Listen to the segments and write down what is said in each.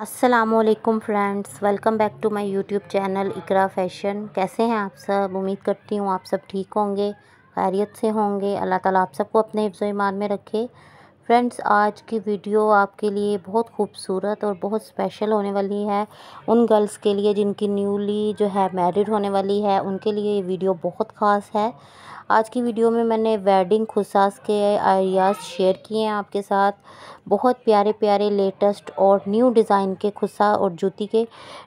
Aslam friends welcome back to my YouTube channel Iqra fashion कैसे हैं आप सब उम्मीद करती हूँ आप सब ठीक होंगे खैरियत से होंगे अल्लाह ताला आप सबको अपने हिफ्ज़ ईमान में रखे फ्रेंड्स आज की वीडियो आपके लिए बहुत खूबसूरत और बहुत स्पेशल होने वाली है उन गर्ल्स के लिए जिनकी न्यूली जो है मैरिड होने वाली है उनके लिए ये वीडियो बहुत ख़ास है आज की वीडियो में मैंने वेडिंग खुसास के आइडियाज़ शेयर किए हैं आपके साथ बहुत प्यारे प्यारे लेटेस्ट और न्यू डिज़ाइन के खुसा और जूती के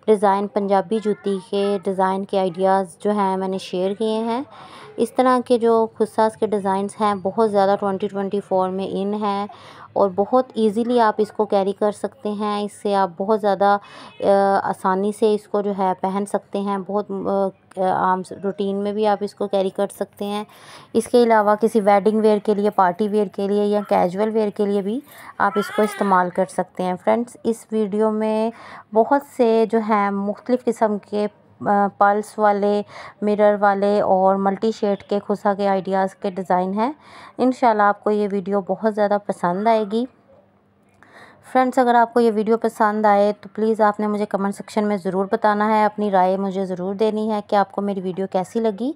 डिज़ाइन पंजाबी जूती के डिज़ाइन के आइडियाज़ जो हैं मैंने शेयर किए हैं इस तरह के जो खुसास के डिज़ाइंस हैं बहुत ज़्यादा 2024 में इन हैं और बहुत ईज़िली आप इसको कैरी कर सकते हैं इससे आप बहुत ज़्यादा आसानी से इसको जो है पहन सकते हैं बहुत आम रूटीन में भी आप इसको कैरी कर सकते हैं इसके अलावा किसी वेडिंग वेयर के लिए पार्टी वेयर के लिए या कैजुअल वेयर के लिए भी आप इसको इस्तेमाल कर सकते हैं फ्रेंड्स इस वीडियो में बहुत से जो हैं मुख्तलिफ़ किस्म के पल्स वाले मिरर वाले और मल्टी शेड के खुसा के आइडियाज़ के डिज़ाइन हैं इन आपको ये वीडियो बहुत ज़्यादा पसंद आएगी फ्रेंड्स अगर आपको ये वीडियो पसंद आए तो प्लीज़ आपने मुझे कमेंट सेक्शन में ज़रूर बताना है अपनी राय मुझे ज़रूर देनी है कि आपको मेरी वीडियो कैसी लगी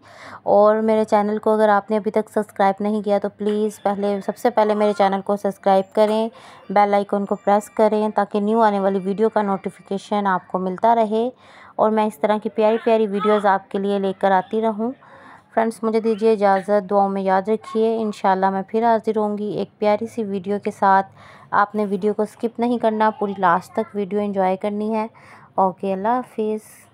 और मेरे चैनल को अगर आपने अभी तक सब्सक्राइब नहीं किया तो प्लीज़ पहले सबसे पहले मेरे चैनल को सब्सक्राइब करें बेल आइकन को प्रेस करें ताकि न्यू आने वाली वीडियो का नोटिफिकेशन आपको मिलता रहे और मैं इस तरह की प्यारी प्यारी वीडियोज़ आपके लिए लेकर आती रहूँ फ्रेंड्स मुझे दीजिए इजाज़त दुआओं में याद रखिए इन मैं फिर हाजिर होंगी एक प्यारी सी वीडियो के साथ आपने वीडियो को स्किप नहीं करना पूरी लास्ट तक वीडियो इंजॉय करनी है ओके अल्लाह हाफिज़